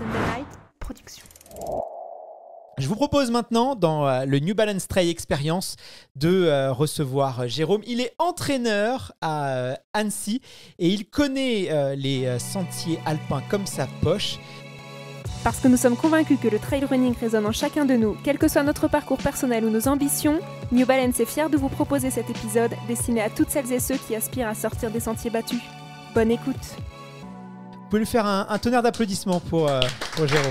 Night Productions. Je vous propose maintenant, dans euh, le New Balance Trail Experience, de euh, recevoir euh, Jérôme. Il est entraîneur à Annecy et il connaît les sentiers alpins comme sa poche. Parce que nous sommes convaincus que le trail running résonne en chacun de nous, quel que soit notre parcours personnel ou nos ambitions, New Balance est fier de vous proposer cet épisode destiné à toutes celles et ceux qui aspirent à sortir des sentiers battus. Bonne écoute! vais lui faire un, tonnerre d'applaudissements euh, pour, Jérôme.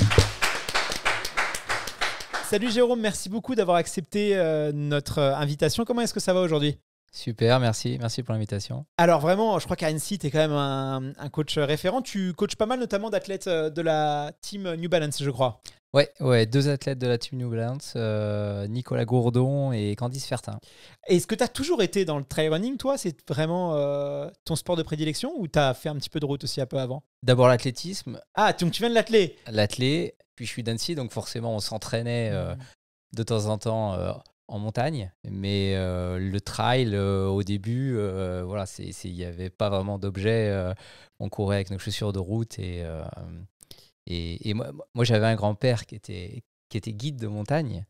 Salut Jérôme, merci beaucoup d'avoir accepté euh, notre euh, invitation. Comment est-ce que ça va aujourd'hui Super, merci. Merci pour l'invitation. Alors vraiment, je crois qu'Annecy, tu es quand même un, coach euh, référent. Tu coaches pas mal notamment d'athlètes euh, de la team euh, New Balance, je crois. Ouais, ouais, deux athlètes de la team New Balance, Nicolas Gourdon et Candice Fertin. Est-ce que tu as toujours été dans le trail running, toi C'est vraiment ton sport de prédilection ou tu as fait un petit peu de route aussi un peu avant D'abord l'athlétisme. Ah, donc tu viens de l'athlé L'athlé, puis je suis d'Annecy, donc forcément on s'entraînait mmh. de temps en temps en montagne, mais euh, le trail euh, au début, euh, voilà, c'est il n'y avait pas vraiment d'objet. on courait avec nos chaussures de route et et, moi, moi j'avais un grand père qui était qui était guide de montagne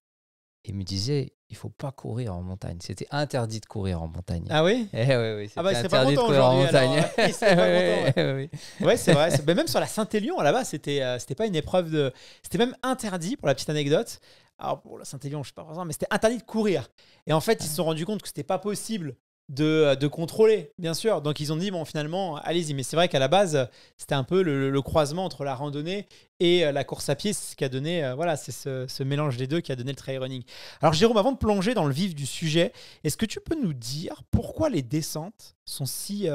et me disait il faut pas courir en montagne. C'était interdit de courir en montagne. Ah oui eh, oui, ah bah, oui c'est pas ouais, vrai. même sur la Saint-Élion là-bas, c'était c'était pas une épreuve de c'était même interdit pour la petite anecdote. Alors ah, pour la Saint-Élion, je sais pas vraiment, mais c'était interdit de courir. Et en fait, ils se sont rendus compte que c'était pas possible euh, de, contrôler, bien sûr. Donc ils ont dit, bon, finalement, allez-y. Mais c'est vrai qu'à la base, c'était un peu le, croisement entre la randonnée et euh, la course à pied, ce qui a donné, euh, voilà, c'est ce, mélange des deux qui a donné le trail running. Alors Jérôme, avant de plonger dans le vif du sujet, est-ce que tu peux nous dire pourquoi les descentes sont si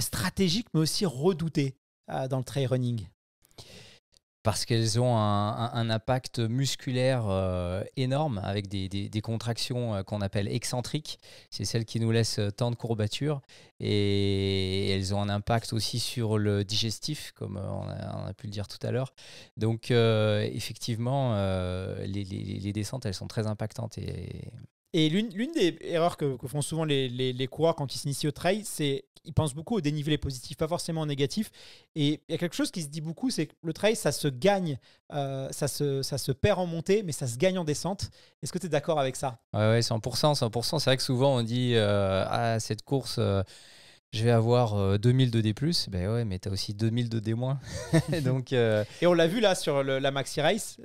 stratégiques mais aussi redoutées dans le trail running parce qu'elles ont un, impact musculaire euh, énorme avec des, contractions euh, qu'on appelle excentriques. C'est celles qui nous laissent euh, tant de courbatures. Et elles ont un impact aussi sur le digestif, comme on a, pu le dire tout à l'heure. Donc, effectivement, les, descentes, elles sont très impactantes. Et l'une des erreurs que, font souvent les, les, coureurs quand ils s'initient au trail, c'est qu'ils pensent beaucoup au dénivelé positif, pas forcément au négatif. Et il y a quelque chose qui se dit beaucoup, c'est que le trail, ça se gagne, euh, ça, se, ça se perd en montée, mais ça se gagne en descente. Est-ce que tu es d'accord avec ça Oui, 100%. 100%. C'est vrai que souvent on dit euh, Ah, cette course. Euh, je vais avoir 2000 euh, de D+, ben ouais, mais tu as aussi 2000 de D-. donc, Et on l'a vu là sur la Maxi Race,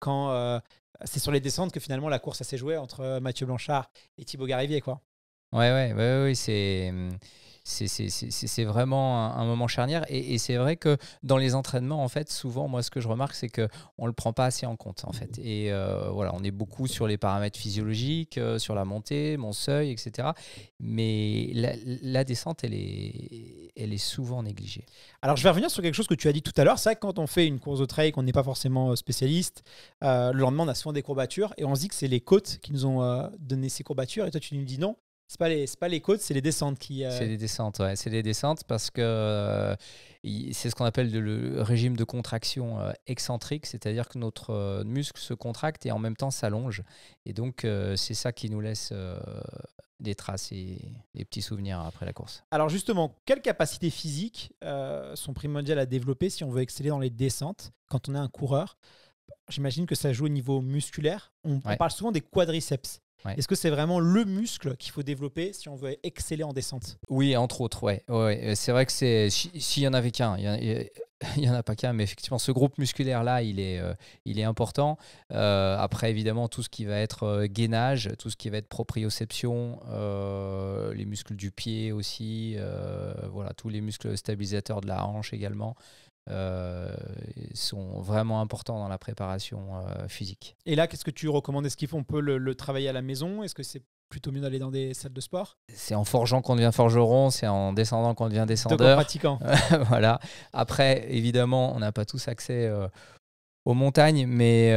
quand c'est sur les descentes que finalement la course s'est jouée entre euh, Mathieu Blanchard et Thibaut Garivier, quoi. Ouais, ouais, ouais, ouais c'est. Hum, c'est vraiment un, moment charnière. Et, c'est vrai que dans les entraînements, en fait, souvent, moi, ce que je remarque, c'est qu'on ne le prend pas assez en compte, en mmh. fait. Et euh, voilà, on est beaucoup sur les paramètres physiologiques, euh, sur la montée, mon seuil, etc. Mais la, descente, elle est, elle est souvent négligée. Alors, je vais revenir sur quelque chose que tu as dit tout à l'heure. C'est vrai que quand on fait une course de trail, qu'on n'est pas forcément euh, spécialiste, le lendemain, on a souvent des courbatures et on se dit que c'est les côtes qui nous ont donné ces courbatures. Et toi, tu nous dis non, c'est pas les, pas les côtes, c'est les descentes qui. Euh... C'est les descentes, C'est les descentes parce que euh, c'est ce qu'on appelle le régime de contraction euh, excentrique, c'est-à-dire que notre euh, muscle se contracte et en même temps s'allonge. Et donc, c'est ça qui nous laisse des traces et des petits souvenirs après la course. Alors, justement, quelles capacités physiques sont primordiales à développer si on veut exceller dans les descentes quand on est un coureur J'imagine que ça joue au niveau musculaire. on parle souvent des quadriceps. Est-ce que c'est vraiment le muscle qu'il faut développer si on veut exceller en descente Oui, entre autres, ouais. Euh, c'est vrai que c'est s'il n'y y en avait qu'un, il n'y en a pas qu'un, mais effectivement, ce groupe musculaire-là, il, est, euh, il est important. Euh, après, évidemment, tout ce qui va être gainage, tout ce qui va être proprioception, les muscles du pied aussi, voilà, tous les muscles stabilisateurs de la hanche également. Euh, sont vraiment importants dans la préparation euh, physique. Et là, qu'est-ce que tu recommandes Est-ce qu'on peut le, le, travailler à la maison Est-ce que c'est plutôt mieux d'aller dans des salles de sport C'est en forgeant qu'on devient forgeron, c'est en descendant qu'on devient descendeur. pratiquant. voilà. Après, évidemment, on n'a pas tous accès euh, aux montagnes, mais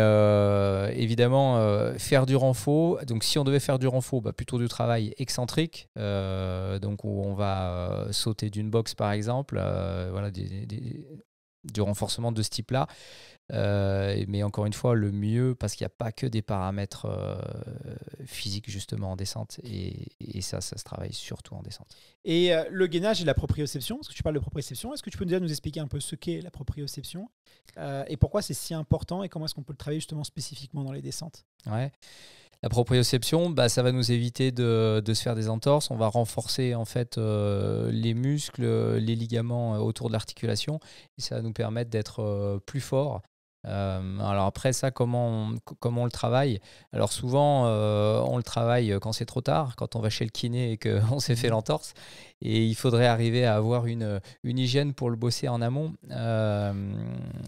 évidemment, faire du renfort. Donc, si on devait faire du renfort, bah, plutôt du travail excentrique, donc où on va sauter d'une box par exemple, voilà, des, du renforcement de ce type-là. Euh, mais encore une fois, le mieux, parce qu'il n'y a pas que des paramètres euh, physiques justement en descente, et, ça, ça se travaille surtout en descente. Et euh, le gainage et la proprioception, parce que tu parles de proprioception, est-ce que tu peux déjà nous expliquer un peu ce qu'est la proprioception et pourquoi c'est si important et comment est-ce qu'on peut le travailler justement spécifiquement dans les descentes Ouais. La proprioception, bah, ça va nous éviter de, se faire des entorses. On va renforcer en fait euh, les muscles, les ligaments euh, autour de l'articulation, et ça va nous permettre d'être euh, plus fort. alors après ça, comment on, comment on le travaille Alors souvent, on le travaille quand c'est trop tard, quand on va chez le kiné et qu'on s'est fait mmh. l'entorse et il faudrait arriver à avoir une, euh, hygiène pour le bosser en amont. Euh,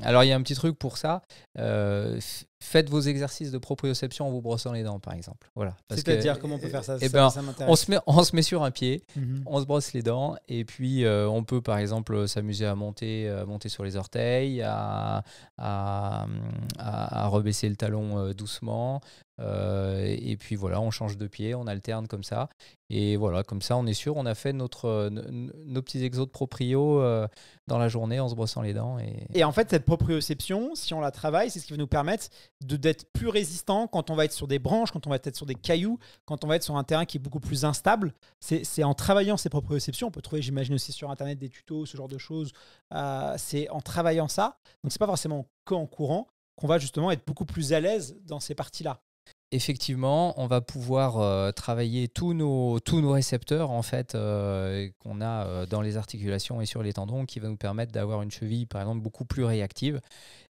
alors, il y a un petit truc pour ça. Euh, faites vos exercices de proprioception en vous brossant les dents, par exemple. Voilà. C'est-à-dire, comment on peut faire ça, eh ben, on, se met, on se met sur un pied, mhm. on se brosse les dents, et puis on peut, par exemple, s'amuser à monter, monter sur les orteils, à, à, rebaisser le talon doucement, euh, et puis voilà, on change de pied, on alterne comme ça. Et voilà, comme ça, on est sûr, on a fait notre, euh, nos petits exos de proprio euh, dans la journée en se brossant les dents. Et, et en fait, cette proprioception, si on la travaille, c'est ce qui va nous permettre d'être plus résistant quand on va être sur des branches, quand on va être sur des cailloux, quand on va être sur un terrain qui est beaucoup plus instable. C'est en travaillant ces proprioceptions, on peut trouver, j'imagine aussi sur Internet, des tutos, ce genre de choses. c'est en travaillant ça, donc c'est pas forcément qu'en courant, qu'on va justement être beaucoup plus à l'aise dans ces parties-là effectivement, on va pouvoir euh, travailler tous nos, tous nos récepteurs en fait euh, qu'on a euh, dans les articulations et sur les tendons, qui va nous permettre d'avoir une cheville, par exemple, beaucoup plus réactive.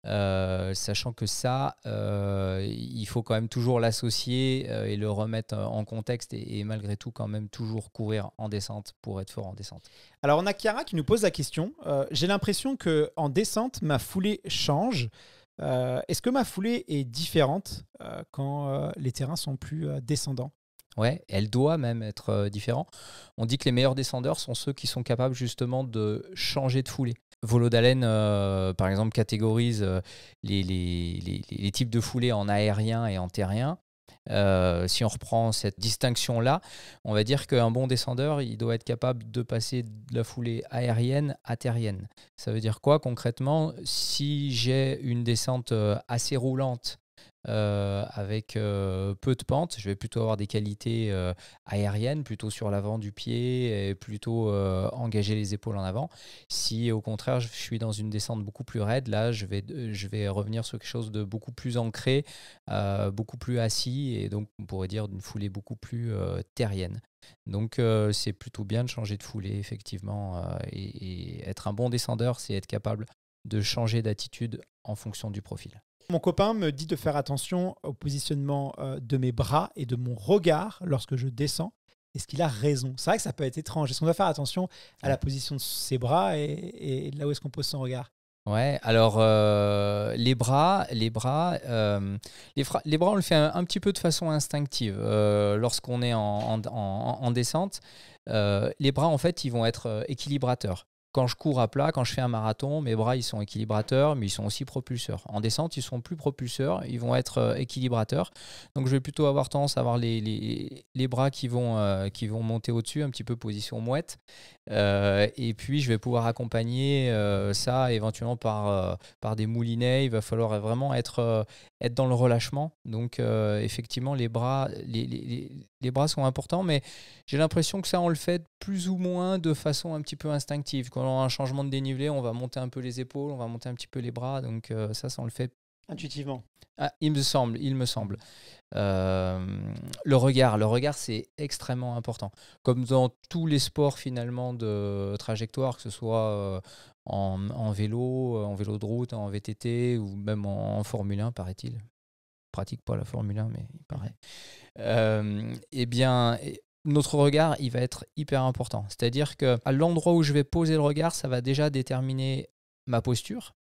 sachant que ça, il faut quand même toujours l'associer et le remettre en contexte et, malgré tout quand même toujours courir en descente pour être fort en descente. Alors on a Chiara qui nous pose la question. J'ai l'impression que en descente, ma foulée change. Euh, est-ce que ma foulée est différente euh, quand euh, les terrains sont plus descendants Ouais, elle doit même être différente. On dit que les meilleurs descendeurs sont ceux qui sont capables justement de changer de foulée. Volo Volodalen, par exemple, catégorise les, les, types de foulées en aérien et en terrien. Euh, si on reprend cette distinction-là, on va dire qu'un bon descendeur, il doit être capable de passer de la foulée aérienne à terrienne. Ça veut dire quoi concrètement Si j'ai une descente euh, assez roulante euh, avec euh, peu de pente. Je vais plutôt avoir des qualités euh, aériennes, plutôt sur l'avant du pied, et plutôt engager les épaules en avant. Si au contraire je suis dans une descente beaucoup plus raide, là je vais, je vais revenir sur quelque chose de beaucoup plus ancré, beaucoup plus assis, et donc on pourrait dire d'une foulée beaucoup plus terrienne. Donc c'est plutôt bien de changer de foulée, effectivement. et, être un bon descendeur, c'est être capable de changer d'attitude en fonction du profil. Mon copain me dit de faire attention au positionnement euh, de mes bras et de mon regard lorsque je descends. Est-ce qu'il a raison C'est vrai que ça peut être étrange. Est-ce qu'on doit faire attention à la position de ses bras et, là où est-ce qu'on pose son regard Ouais, alors euh, les bras, les bras, euh, les, bras, on le fait un, petit peu de façon instinctive lorsqu'on est en, en descente. les bras, en fait, ils vont être équilibrateurs. Quand je cours à plat, quand je fais un marathon, mes bras ils sont équilibrateurs, mais ils sont aussi propulseurs. En descente, ils sont plus propulseurs, ils vont être euh, équilibrateurs. Donc je vais plutôt avoir tendance à avoir les, les, bras qui vont, euh, qui vont monter au-dessus, un petit peu position mouette. Euh, et puis je vais pouvoir accompagner ça éventuellement par, par des moulinets. Il va falloir vraiment être, être dans le relâchement. Donc euh, effectivement, les bras, les, les, les, bras sont importants, mais j'ai l'impression que ça, on le fait plus ou moins de façon un petit peu instinctive. Quand on a un changement de dénivelé, on va monter un peu les épaules, on va monter un petit peu les bras. Donc euh, ça, ça, on le fait. Intuitivement. Ah, il me semble, il me semble. Euh, le regard, le regard, c'est extrêmement important. Comme dans tous les sports finalement de trajectoire, que ce soit en, vélo, euh, en vélo de route, en VTT ou même en, Formule 1, paraît-il. Pratique pas la Formule 1, mais il paraît. Euh, eh bien, notre regard, il va être hyper important. C'est-à-dire que à l'endroit où je vais poser le regard, ça va déjà déterminer ma posture.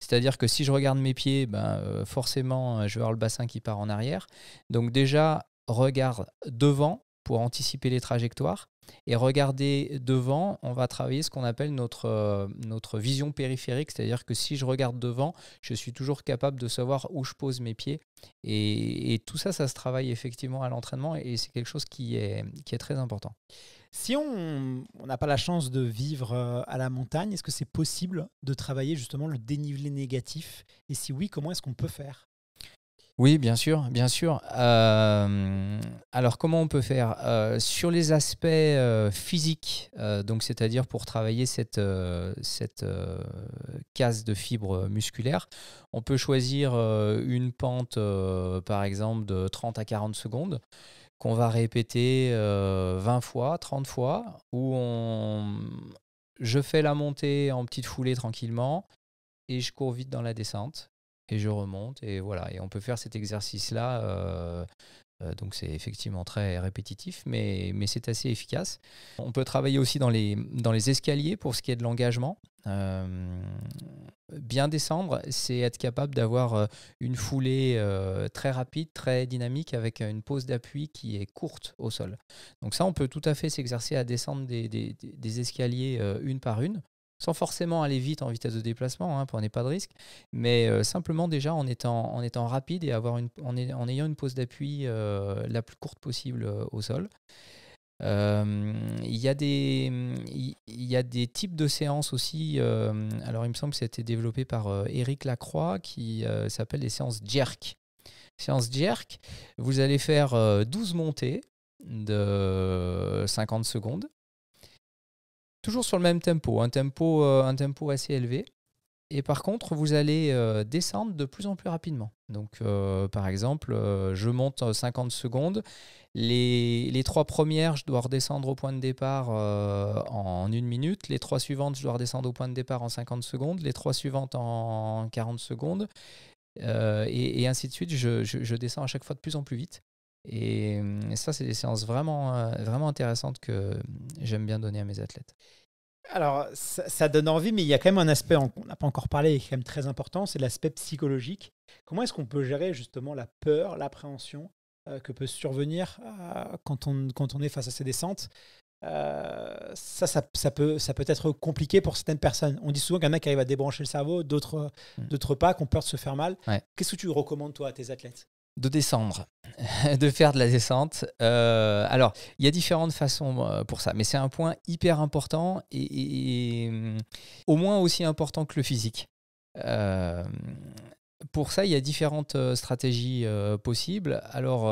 C'est-à-dire que si je regarde mes pieds, ben, euh, forcément, je vais avoir le bassin qui part en arrière. Donc déjà, regarde devant pour anticiper les trajectoires. Et regarder devant, on va travailler ce qu'on appelle notre, euh, notre vision périphérique, c'est-à-dire que si je regarde devant, je suis toujours capable de savoir où je pose mes pieds. Et, et tout ça, ça se travaille effectivement à l'entraînement et c'est quelque chose qui est, qui est très important. Si on n'a pas la chance de vivre euh, à la montagne, est-ce que c'est possible de travailler justement le dénivelé négatif Et si oui, comment est-ce qu'on peut faire oui, bien sûr, bien sûr. Euh, alors, comment on peut faire euh, Sur les aspects euh, physiques, donc c'est-à-dire pour travailler cette, cette case de fibres musculaires, on peut choisir une pente, par exemple, de 30 à 40 secondes qu'on va répéter 20 fois, 30 fois, où on... je fais la montée en petite foulée tranquillement et je cours vite dans la descente et je remonte. Et voilà, et on peut faire cet exercice-là. Euh, euh, donc c'est effectivement très répétitif, mais, mais c'est assez efficace. On peut travailler aussi dans les, dans les escaliers pour ce qui est de l'engagement. Euh, bien descendre, c'est être capable d'avoir une foulée très rapide, très dynamique, avec une pause d'appui qui est courte au sol. Donc ça, on peut tout à fait s'exercer à descendre des, escaliers une par une sans forcément aller vite en vitesse de déplacement, hein, pour n'est pas de risque, mais euh, simplement déjà en étant, rapide et avoir une, en, ayant une pause d'appui euh, la plus courte possible euh, au sol. Il y, a des, types de séances aussi. alors, il me semble que ça développé par Eric Lacroix qui s'appelle les séances jerk. séances jerk, vous allez faire 12 montées de 50 secondes toujours sur le même tempo, euh, un tempo, assez élevé. Et par contre, vous allez euh, descendre de plus en plus rapidement. Donc, euh, par exemple, je monte 50 secondes. Les, trois premières, je dois redescendre au point de départ en une minute. Les trois suivantes, je dois redescendre au point de départ en 50 secondes. Les trois suivantes en 40 secondes. Et, ainsi de suite. je, descends à chaque fois de plus en plus vite. Hum, et, ça, c'est des séances vraiment, euh, vraiment intéressantes que j'aime bien donner à mes athlètes. Alors, ça, donne envie, mais il y a quand même un aspect, qu'on n'a pas encore parlé, qui est quand même très important, c'est l'aspect psychologique. Comment est-ce qu'on peut gérer justement la peur, l'appréhension euh, que peut survenir euh, quand, on, est face à ces descentes ça, ça, peut, être compliqué pour certaines personnes. On dit souvent qu'il y en a qui arrivent à débrancher le cerveau, mmh. d'autres pas, qu'on peur de se faire mal. Qu'est-ce que tu recommandes, toi, à tes athlètes de descendre, de faire de la descente. Euh, alors, il y a différentes façons euh, pour ça, mais c'est un point hyper important et, hum, au moins aussi important que le physique. Euh, pour ça, il y a différentes stratégies possibles. Alors,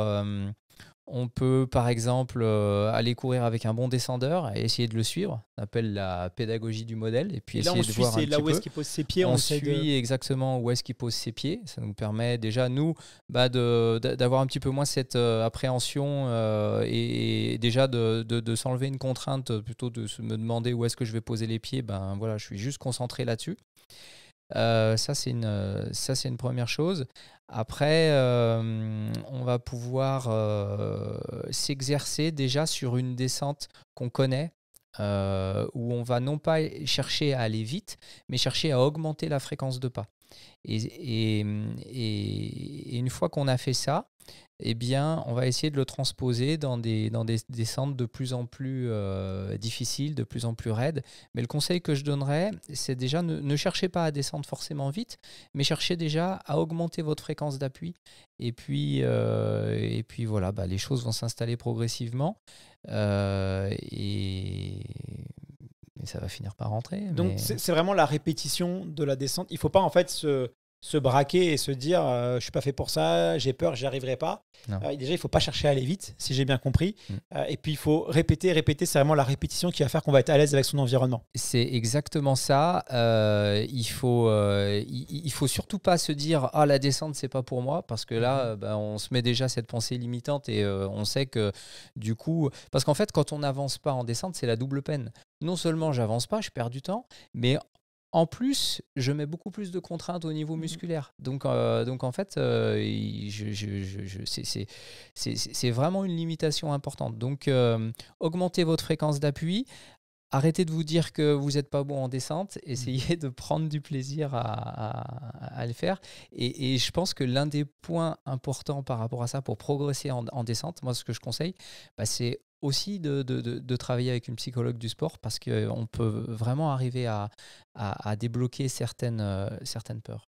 on peut par exemple euh, aller courir avec un bon descendeur et essayer de le suivre. On appelle la pédagogie du modèle et puis essayer on de suit, voir où est-ce qu'il pose ses pieds. On, suit exactement où est-ce qu'il pose ses pieds. Ça nous permet déjà nous bah, d'avoir un petit peu moins cette euh, appréhension euh, et, déjà de, de s'enlever une contrainte plutôt de se me demander où est-ce que je vais poser les pieds. Ben voilà, je suis juste concentré là-dessus. Euh, ça, c'est une, première chose. Après, euh, on va pouvoir euh, s'exercer déjà sur une descente qu'on connaît, où on va non pas chercher à aller vite, mais chercher à augmenter la fréquence de pas. Et, et, une fois qu'on a fait ça, eh bien, on va essayer de le transposer dans des, dans des, descentes de plus en plus euh, difficiles, de plus en plus raides. Mais le conseil que je donnerais, c'est déjà ne, cherchez pas à descendre forcément vite, mais cherchez déjà à augmenter votre fréquence d'appui. Et puis, euh, et puis voilà, bah, les choses vont s'installer progressivement. Euh, et mais ça va finir par rentrer. Donc c'est vraiment la répétition de la descente. Il ne faut pas en fait se, se braquer et se dire euh, je suis pas fait pour ça, j'ai peur, j'y arriverai pas. Euh, déjà, il faut pas chercher à aller vite, si j'ai bien compris. Mm. Euh, et puis, il faut répéter, répéter. C'est vraiment la répétition qui va faire qu'on va être à l'aise avec son environnement. C'est exactement ça. il faut, il, faut surtout pas se dire ah la descente c'est pas pour moi, parce que là, mm-hmm. bah, on se met déjà cette pensée limitante et on sait que du coup, parce qu'en fait, quand on n'avance pas en descente, c'est la double peine non seulement j'avance pas, je perds du temps, mais en plus, je mets beaucoup plus de contraintes au niveau mmh musculaire. Donc, euh, donc en fait, euh, je, je, c'est vraiment une limitation importante. Donc, euh, augmentez votre fréquence d'appui. Arrêtez de vous dire que vous n'êtes pas bon en descente. Mmh. Essayez de prendre du plaisir à, le faire. Et, je pense que l'un des points importants par rapport à ça pour progresser en, descente, moi, ce que je conseille, bah, c'est aussi de, de, de, travailler avec une psychologue du sport parce qu'on euh, peut vraiment arriver à, débloquer certaines, euh, certaines peurs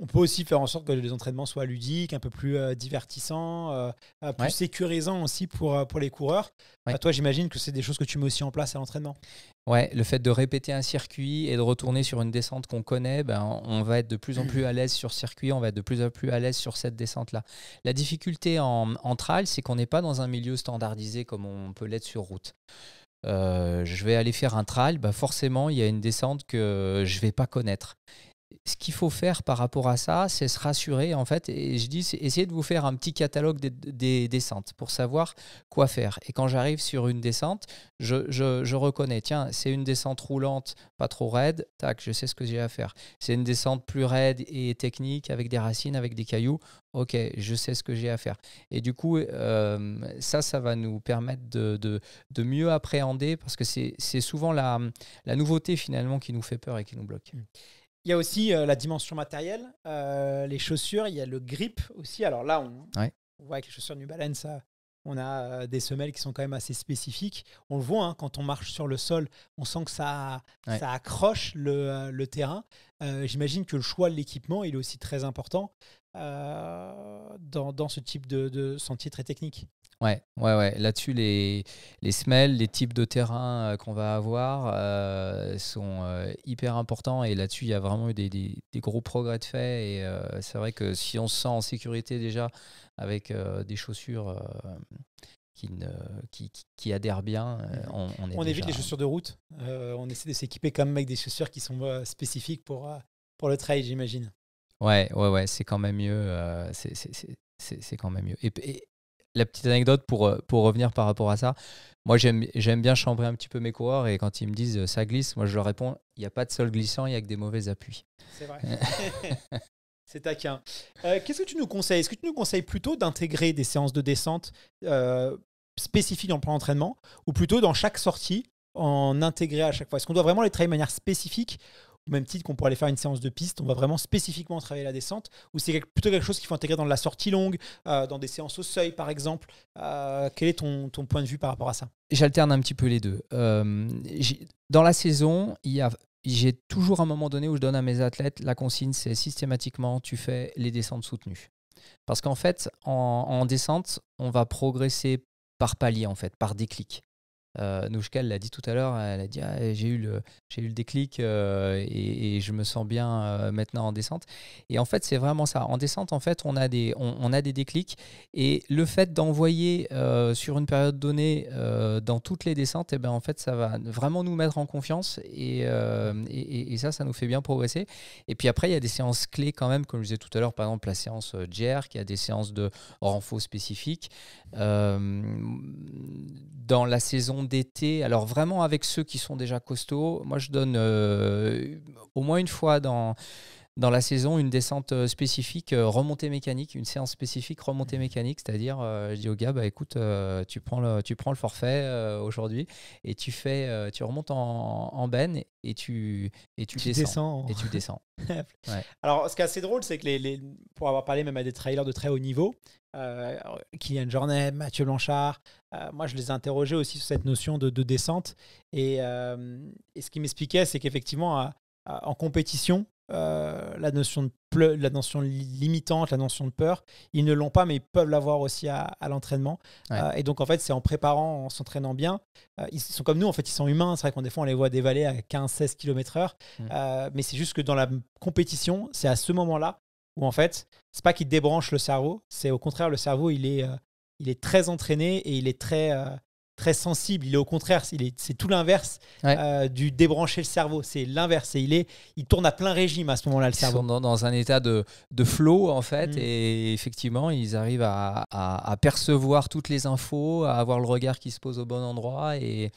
on peut aussi faire en sorte que les entraînements soient ludiques, un peu plus euh, divertissants, euh, euh, plus sécurisants aussi pour, pour les coureurs. Bah, toi, j'imagine que c'est des choses que tu mets aussi en place à l'entraînement. Ouais, le fait de répéter un circuit et de retourner sur une descente qu'on connaît, ben, on va être de plus en plus à l'aise sur circuit, on va être de plus en plus à l'aise sur cette descente-là. La difficulté en, en trail, c'est qu'on n'est pas dans un milieu standardisé comme on peut l'être sur route. je vais aller faire un trail, bah forcément, il y a une descente que je ne vais pas connaître ce qu'il faut faire par rapport à ça, c'est se rassurer en fait. Et je dis, essayez de vous faire un petit catalogue des, descentes pour savoir quoi faire. Et quand j'arrive sur une descente, je, reconnais, tiens, c'est une descente roulante, pas trop raide, tac, je sais ce que j'ai à faire. C'est une descente plus raide et technique, avec des racines, avec des cailloux, ok, je sais ce que j'ai à faire. Et du coup, euh, ça, ça va nous permettre de, mieux appréhender, parce que c'est souvent la, la nouveauté finalement qui nous fait peur et qui nous bloque. Mmh. Il y a aussi euh, la dimension matérielle, euh, les chaussures, il y a le grip aussi. Alors là, on, voit avec les chaussures New Balance, ça, on a euh, des semelles qui sont quand même assez spécifiques. On le voit, hein, quand on marche sur le sol, on sent que ça, accroche le terrain. Euh, j'imagine que le choix de l'équipement, il est aussi très important euh, dans, ce type de, sentier très technique. Ouais, ouais, ouais. Là-dessus, les, les semelles, les types de terrain euh, qu'on va avoir sont hyper importants. Et là-dessus, il y a vraiment eu des, des gros progrès de fait. Et c'est vrai que si on se sent en sécurité déjà avec des chaussures qui, ne, adhèrent bien. Euh, mhm. on, évite les chaussures de route. Euh, on essaie de s'équiper quand même avec des chaussures qui sont euh, spécifiques pour, pour le trail, j'imagine. Ouais, ouais, ouais, c'est quand même mieux. c'est quand même mieux. Et, la petite anecdote pour, pour revenir par rapport à ça, moi j'aime bien chambrer un petit peu mes coureurs et quand ils me disent ça glisse, moi je leur réponds il n'y a pas de sol glissant, il n'y a que des mauvais appuis. C'est vrai. C'est taquin. Euh, qu'est-ce que tu nous conseilles Est-ce que tu nous conseilles plutôt d'intégrer des séances de descente euh, spécifiques dans le plan d'entraînement ou plutôt dans chaque sortie en intégrer à chaque fois Est-ce qu'on doit vraiment les travailler de manière spécifique au même titre qu'on pourrait aller faire une séance de piste, on va vraiment spécifiquement travailler la descente, ou c'est plutôt quelque chose qu'il faut intégrer dans la sortie longue, euh, dans des séances au seuil par exemple. quel est ton, point de vue par rapport à ça J'alterne un petit peu les deux. dans la saison, il y a j'ai toujours un moment donné où je donne à mes athlètes la consigne, c'est systématiquement tu fais les descentes soutenues. Parce qu'en fait, en, descente, on va progresser par palier, en fait, par déclic. Euh, l'a dit tout à l'heure, elle a dit ah, j'ai eu, le, eu le déclic euh, et, je me sens bien euh, maintenant en descente. Et en fait, c'est vraiment ça. En descente, en fait, on a des, on, a des déclics et le fait d'envoyer euh, sur une période donnée dans toutes les descentes, et eh ben, en fait, ça va vraiment nous mettre en confiance et, et, ça, ça nous fait bien progresser. Et puis après, il y a des séances clés quand même, comme je disais tout à l'heure, par exemple la séance JER, qui a des séances de renfort spécifiques. dans la saison d'été, alors vraiment avec ceux qui sont déjà costauds, moi je donne euh, au moins une fois dans, dans la saison une descente euh, spécifique euh, remontée mécanique, une séance spécifique remontée mmh. mécanique, c'est-à-dire euh, je dis au gars bah écoute tu prends le tu prends le forfait aujourd'hui et tu fais tu remontes en, en benne et tu et tu, descends, et tu descends. Alors ce qui est assez drôle c'est que les, pour avoir parlé même à des trailers de très haut niveau Kylian Jornet, Mathieu Blanchard, moi je les interrogeais aussi sur cette notion de, de descente et, et ce qui m'expliquait c'est qu'effectivement en compétition, euh, la, notion de la notion limitante, la notion de peur. Ils ne l'ont pas, mais ils peuvent l'avoir aussi à, l'entraînement. Euh, et donc, en fait, c'est en préparant, en s'entraînant bien. Euh, ils sont comme nous, en fait, ils sont humains. C'est vrai qu'on des on les voit dévaler à 15-16 km/h. mais c'est juste que dans la compétition, c'est à ce moment-là où, en fait, c'est pas qu'ils débranchent le cerveau, c'est au contraire, le cerveau, il est, il est très entraîné et il est très très sensible. Il est au contraire, c'est tout l'inverse euh, du débrancher le cerveau. C'est l'inverse. il est, il tourne à plein régime à ce moment-là le cerveau. Ils sont dans, un état de, de flow en fait, mm. et effectivement, ils arrivent à, percevoir toutes les infos, à avoir le regard qui se pose au bon endroit. Et,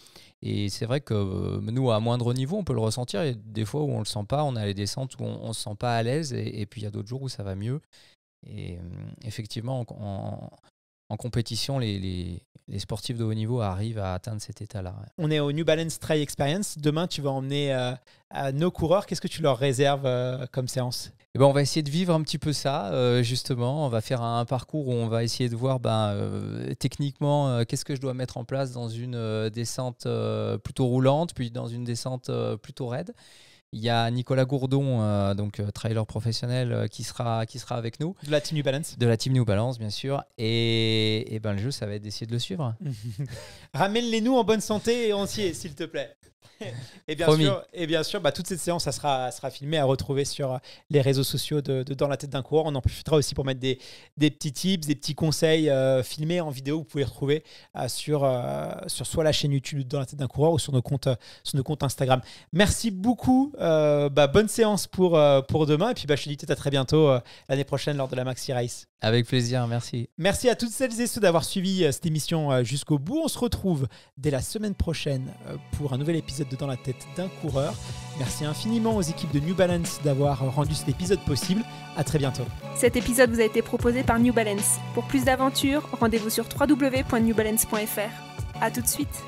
c'est vrai que euh, nous, à moindre niveau, on peut le ressentir. et des fois où on le sent pas, on a les descentes où on, ne se sent pas à l'aise, et, puis il y a d'autres jours où ça va mieux. Et euh, effectivement, on en compétition, les, les, sportifs de haut niveau arrivent à atteindre cet état-là. On est au New Balance Trail Experience. Demain, tu vas emmener euh, nos coureurs. Qu'est-ce que tu leur réserves euh, comme séance eh ben, On va essayer de vivre un petit peu ça, euh, justement. On va faire un, parcours où on va essayer de voir ben, techniquement qu'est-ce que je dois mettre en place dans une descente plutôt roulante, puis dans une descente plutôt raide. Il y a Nicolas Gourdon, euh, donc euh, trailer professionnel, euh, qui, sera, qui sera avec nous. De la Team New Balance. De la Team New Balance, bien sûr. Et, et ben, le jeu, ça va être d'essayer de le suivre. Ramène-les-nous en bonne santé et entier, s'il te plaît et bien sûr, et bien sûr bah, toute cette séance, sera, sera filmée à retrouver sur euh, les réseaux sociaux de, Dans la tête d'un coureur. On en profitera aussi pour mettre des, petits tips, des petits conseils euh, filmés en vidéo. Vous pouvez retrouver euh, sur, soit la chaîne YouTube de Dans la tête d'un coureur ou sur nos comptes, sur nos comptes Instagram. Merci beaucoup. Bah, bonne séance pour, pour demain. Et puis, bah, je te dis peut à très bientôt l'année prochaine lors de la Maxi Race. Avec plaisir, merci. Merci à toutes celles et ceux d'avoir suivi euh, cette émission euh, jusqu'au bout. On se retrouve dès la semaine prochaine euh, pour un nouvel épisode de Dans la tête d'un coureur. Merci infiniment aux équipes de New Balance d'avoir rendu cet épisode possible. À très bientôt. Cet épisode vous a été proposé par New Balance. Pour plus d'aventures, rendez-vous sur www.newbalance.fr. À tout de suite.